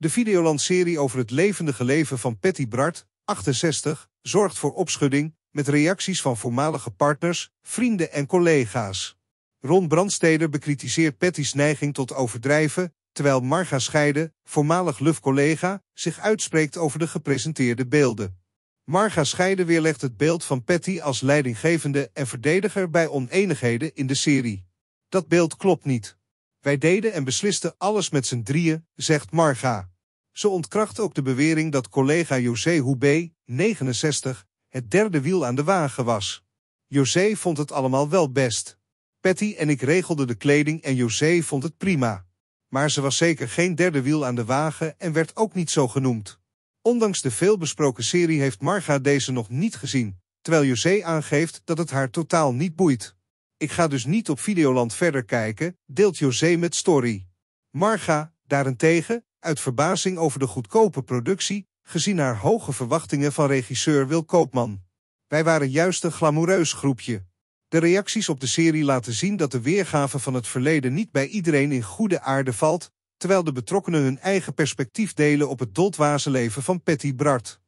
De videolandserie over het levendige leven van Patty Bart, 68, zorgt voor opschudding met reacties van voormalige partners, vrienden en collega's. Ron Brandsteder bekritiseert Patty's neiging tot overdrijven, terwijl Marga Scheide, voormalig LUF-collega, zich uitspreekt over de gepresenteerde beelden. Marga Scheide weerlegt het beeld van Patty als leidinggevende en verdediger bij oneenigheden in de serie. Dat beeld klopt niet. Wij deden en beslisten alles met z'n drieën, zegt Marga. Ze ontkracht ook de bewering dat collega José Houbé, 69, het derde wiel aan de wagen was. José vond het allemaal wel best. Patty en ik regelden de kleding en José vond het prima. Maar ze was zeker geen derde wiel aan de wagen en werd ook niet zo genoemd. Ondanks de veelbesproken serie heeft Marga deze nog niet gezien, terwijl José aangeeft dat het haar totaal niet boeit ik ga dus niet op Videoland verder kijken, deelt José met Story. Marga, daarentegen, uit verbazing over de goedkope productie, gezien haar hoge verwachtingen van regisseur Wil Koopman. Wij waren juist een glamoureus groepje. De reacties op de serie laten zien dat de weergave van het verleden niet bij iedereen in goede aarde valt, terwijl de betrokkenen hun eigen perspectief delen op het doldwaze leven van Patty Bart.